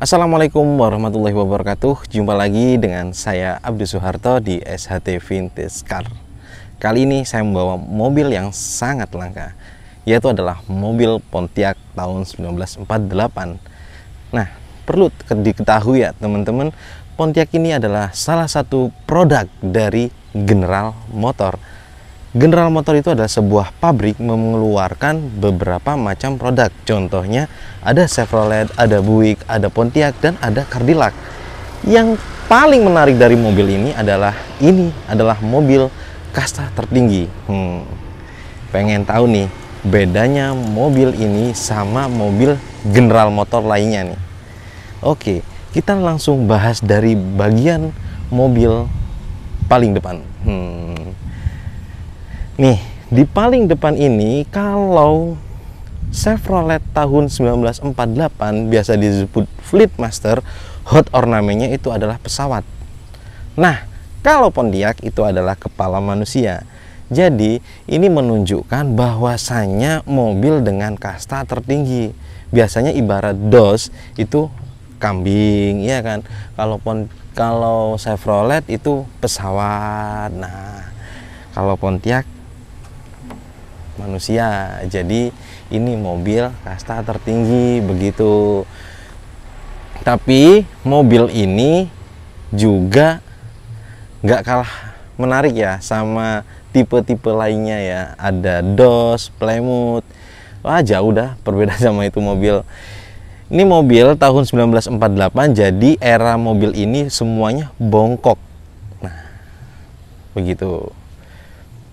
Assalamualaikum warahmatullahi wabarakatuh Jumpa lagi dengan saya Abdul Soeharto di SHT Vintage Car Kali ini saya membawa mobil yang sangat langka Yaitu adalah mobil Pontiac tahun 1948 Nah perlu diketahui ya teman-teman Pontiac ini adalah salah satu produk dari General Motor General Motor itu adalah sebuah pabrik mengeluarkan beberapa macam produk. Contohnya ada Chevrolet, ada Buick, ada Pontiac, dan ada Cadillac. Yang paling menarik dari mobil ini adalah ini adalah mobil kasta tertinggi. Hmm, pengen tahu nih bedanya mobil ini sama mobil General Motor lainnya nih. Oke, kita langsung bahas dari bagian mobil paling depan. Hmm. Nih, di paling depan ini kalau Chevrolet tahun 1948 biasa disebut Fleet Master, hot ornamennya itu adalah pesawat. Nah, kalau Pontiac itu adalah kepala manusia. Jadi, ini menunjukkan bahwasannya mobil dengan kasta tertinggi. Biasanya ibarat dos itu kambing, ya kan? Kalau pon kalau Chevrolet itu pesawat. Nah, kalau Pontiac manusia jadi ini mobil kasta tertinggi begitu tapi mobil ini juga nggak kalah menarik ya sama tipe-tipe lainnya ya ada dos, Plymouth wah jauh dah perbedaan sama itu mobil ini mobil tahun 1948 jadi era mobil ini semuanya bongkok nah begitu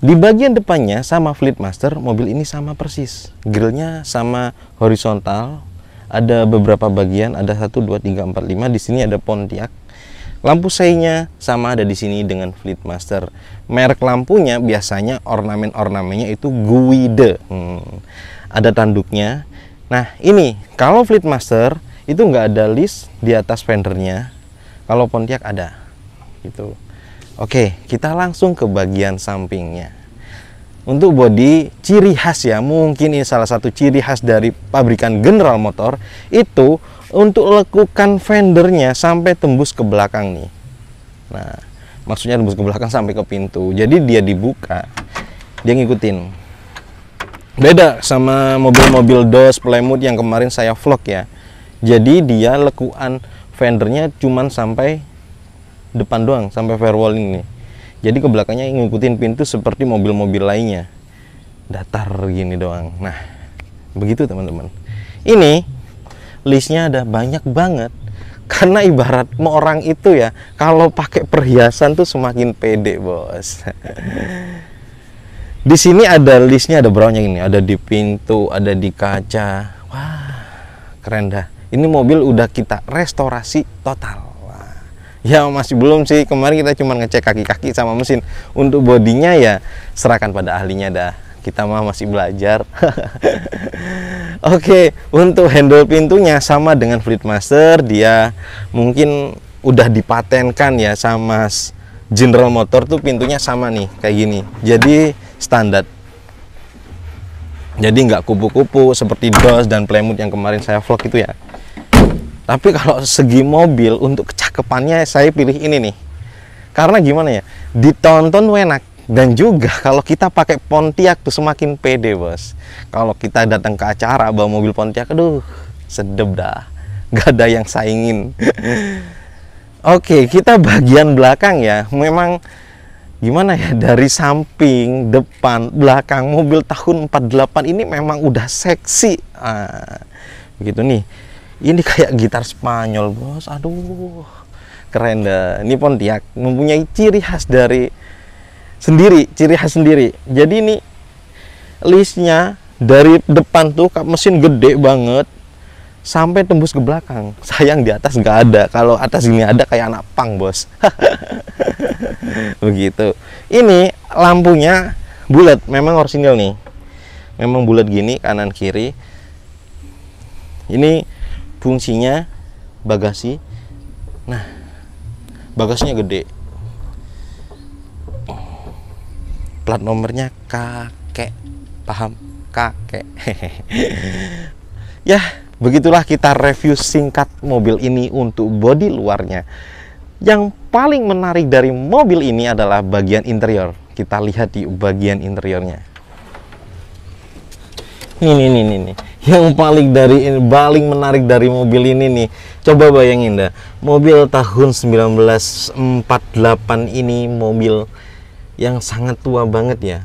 di bagian depannya sama fleet master, mobil ini sama persis. Grillnya sama horizontal. Ada beberapa bagian, ada satu dua tiga empat lima. Di sini ada Pontiac. Lampu seinya sama ada di sini dengan fleet master. Merek lampunya biasanya ornamen-ornamennya itu Guide. Hmm. Ada tanduknya. Nah, ini kalau fleet master itu nggak ada list di atas fendernya. Kalau Pontiac ada. Gitu. Oke, kita langsung ke bagian sampingnya. Untuk bodi, ciri khas ya, mungkin ini salah satu ciri khas dari pabrikan General Motor, itu untuk lekukan fendernya sampai tembus ke belakang nih. Nah, maksudnya tembus ke belakang sampai ke pintu. Jadi dia dibuka, dia ngikutin. Beda sama mobil-mobil DOS Plymouth yang kemarin saya vlog ya. Jadi dia lekukan fendernya cuman sampai depan doang sampai firewall ini jadi ke belakangnya ngikutin pintu seperti mobil-mobil lainnya datar gini doang nah begitu teman-teman ini listnya ada banyak banget karena ibarat mau orang itu ya kalau pakai perhiasan tuh semakin pede bos di sini ada listnya ada brownnya ini ada di pintu ada di kaca wah keren dah ini mobil udah kita restorasi total Ya masih belum sih. Kemarin kita cuma ngecek kaki-kaki sama mesin. Untuk bodinya ya serahkan pada ahlinya dah. Kita mah masih belajar. Oke, okay, untuk handle pintunya sama dengan Fleetmaster, dia mungkin udah dipatenkan ya sama General Motor tuh pintunya sama nih kayak gini. Jadi standar. Jadi nggak kupu-kupu seperti DOS dan Playmood yang kemarin saya vlog itu ya. Tapi kalau segi mobil untuk kepannya saya pilih ini nih karena gimana ya ditonton enak dan juga kalau kita pakai Pontiac tuh semakin pede bos kalau kita datang ke acara bawa mobil Pontiac aduh sedep dah gak ada yang saingin Oke, kita bagian belakang ya. Memang gimana ya dari samping, depan, belakang mobil tahun 48 ini memang udah seksi. Ah, begitu nih ini kayak gitar Spanyol bos aduh keren dah ini Pontiac mempunyai ciri khas dari sendiri ciri khas sendiri jadi ini listnya dari depan tuh kap mesin gede banget sampai tembus ke belakang sayang di atas nggak ada kalau atas ini ada kayak anak pang bos begitu ini lampunya bulat memang orsinil nih memang bulat gini kanan kiri ini fungsinya bagasi nah bagasinya gede plat nomornya kakek paham kakek ya begitulah kita review singkat mobil ini untuk body luarnya yang paling menarik dari mobil ini adalah bagian interior kita lihat di bagian interiornya ini nih nih nih yang paling dari paling menarik dari mobil ini nih coba bayangin dah mobil tahun 1948 ini mobil yang sangat tua banget ya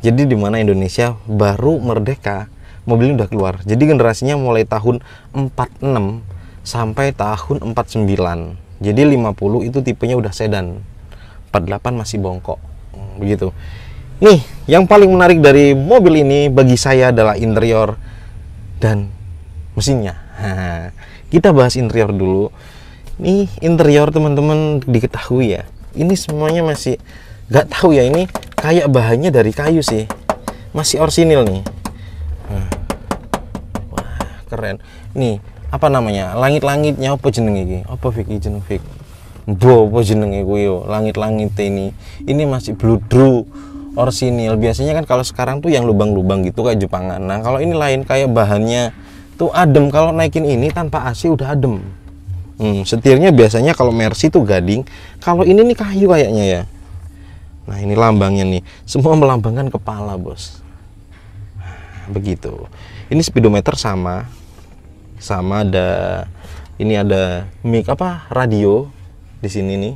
jadi di mana Indonesia baru merdeka mobil ini udah keluar jadi generasinya mulai tahun 46 sampai tahun 49 jadi 50 itu tipenya udah sedan 48 masih bongkok begitu Nih, yang paling menarik dari mobil ini bagi saya adalah interior dan mesinnya. Kita bahas interior dulu. Nih, interior teman-teman diketahui ya. Ini semuanya masih gak tahu ya ini kayak bahannya dari kayu sih. Masih orsinil nih. Wah, keren. Nih, apa namanya? Langit-langitnya apa jenenge ini? Apa Vicky jeneng Vicky? Bo apa jenenge yo? langit-langit ini. Ini masih blue bludru orsinil biasanya kan kalau sekarang tuh yang lubang-lubang gitu kayak Jepangan nah kalau ini lain kayak bahannya tuh adem kalau naikin ini tanpa AC udah adem hmm, setirnya biasanya kalau Mercy tuh gading kalau ini nih kayu kayaknya ya nah ini lambangnya nih semua melambangkan kepala bos nah, begitu ini speedometer sama sama ada ini ada mic apa radio di sini nih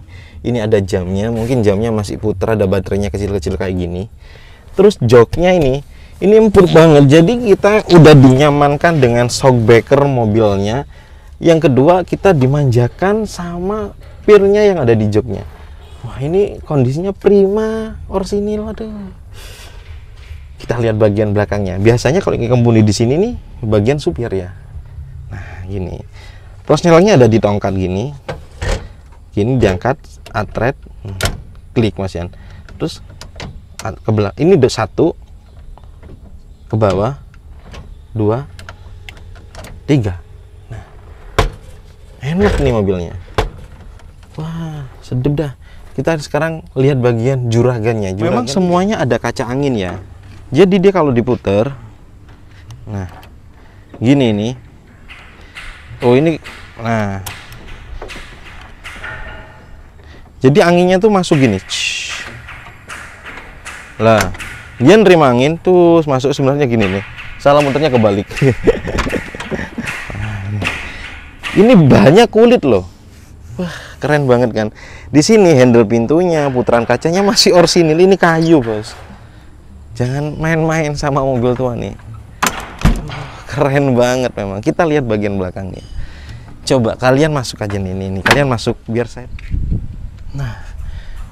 ini ada jamnya mungkin jamnya masih putra ada baterainya kecil-kecil kayak gini terus joknya ini ini empuk banget jadi kita udah dinyamankan dengan shockbreaker mobilnya yang kedua kita dimanjakan sama pirnya yang ada di joknya wah ini kondisinya prima orsinil aduh kita lihat bagian belakangnya biasanya kalau kembuni di sini nih bagian supir ya nah gini prosnelnya ada di tongkat gini gini diangkat atret klik Mas Yan terus ke belakang ini udah satu ke bawah dua tiga nah enak nih mobilnya wah sedep dah kita sekarang lihat bagian juragannya juragan memang semuanya ada kaca angin ya jadi dia kalau diputer nah gini nih oh ini nah jadi anginnya tuh masuk gini lah dia nerima angin tuh masuk sebenarnya gini nih salah muternya kebalik ini banyak kulit loh wah keren banget kan di sini handle pintunya putaran kacanya masih orsinil ini kayu bos jangan main-main sama mobil tua nih keren banget memang kita lihat bagian belakangnya coba kalian masuk aja nih ini kalian masuk biar saya Nah,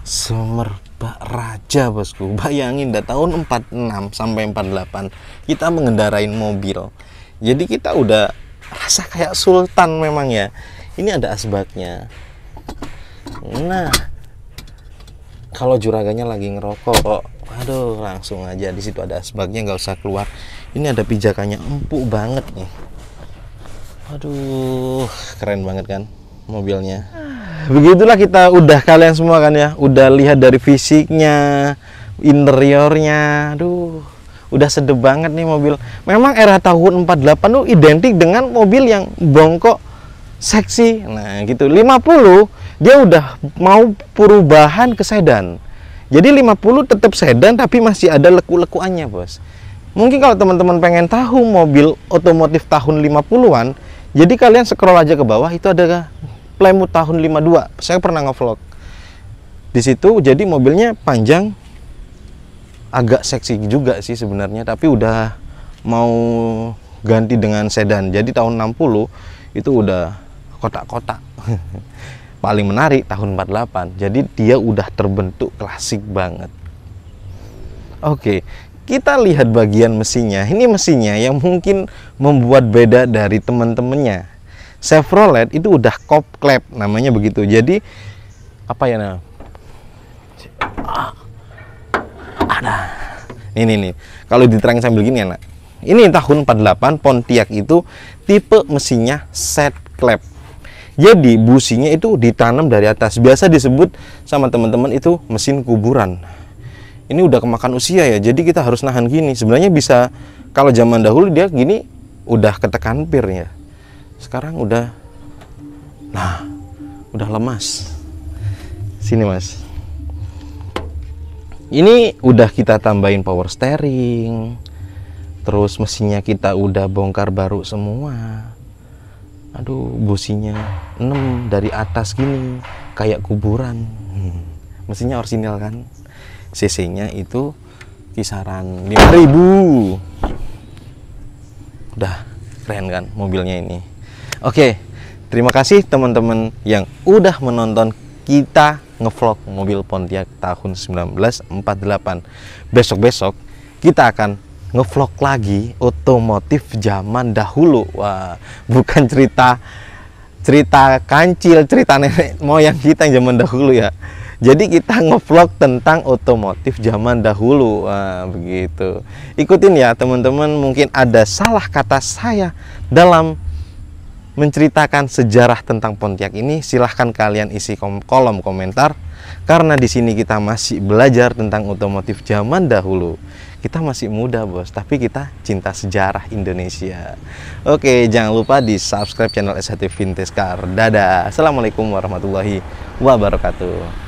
semerbak raja bosku. Bayangin dah tahun 46 sampai 48 kita mengendarain mobil. Jadi kita udah rasa kayak sultan memang ya. Ini ada asbaknya. Nah, kalau juraganya lagi ngerokok, aduh langsung aja di situ ada asbaknya nggak usah keluar. Ini ada pijakannya empuk banget nih. Aduh, keren banget kan mobilnya begitulah kita udah kalian semua kan ya udah lihat dari fisiknya interiornya aduh udah sedep banget nih mobil memang era tahun 48 tuh identik dengan mobil yang bongkok seksi nah gitu 50 dia udah mau perubahan ke sedan jadi 50 tetap sedan tapi masih ada leku-lekuannya bos mungkin kalau teman-teman pengen tahu mobil otomotif tahun 50-an jadi kalian scroll aja ke bawah itu ada Plymouth tahun 52 saya pernah ngevlog di situ jadi mobilnya panjang agak seksi juga sih sebenarnya tapi udah mau ganti dengan sedan jadi tahun 60 itu udah kotak-kotak paling menarik tahun 48 jadi dia udah terbentuk klasik banget oke kita lihat bagian mesinnya ini mesinnya yang mungkin membuat beda dari teman-temannya Chevrolet itu udah cop clap namanya begitu. Jadi apa ya nah? Ada. Ini nih nih. Kalau diterangin sambil gini enak. Ya, Ini tahun 48 Pontiac itu tipe mesinnya set clap. Jadi businya itu ditanam dari atas. Biasa disebut sama teman-teman itu mesin kuburan. Ini udah kemakan usia ya. Jadi kita harus nahan gini. Sebenarnya bisa kalau zaman dahulu dia gini udah ketekan ya sekarang udah nah udah lemas sini mas ini udah kita tambahin power steering terus mesinnya kita udah bongkar baru semua aduh businya 6 dari atas gini kayak kuburan hmm. mesinnya orsinil kan CC nya itu kisaran 5000 udah keren kan mobilnya ini Oke, terima kasih teman-teman yang udah menonton kita ngevlog mobil Pontiac tahun 1948. Besok-besok kita akan ngevlog lagi otomotif zaman dahulu. Wah, bukan cerita cerita kancil, cerita nenek moyang kita yang zaman dahulu ya. Jadi kita ngevlog tentang otomotif zaman dahulu Wah, begitu. Ikutin ya teman-teman, mungkin ada salah kata saya dalam menceritakan sejarah tentang Pontiac ini, silahkan kalian isi kom kolom komentar. Karena di sini kita masih belajar tentang otomotif zaman dahulu. Kita masih muda bos, tapi kita cinta sejarah Indonesia. Oke, jangan lupa di subscribe channel SHT Vintage Car. Dadah, Assalamualaikum warahmatullahi wabarakatuh.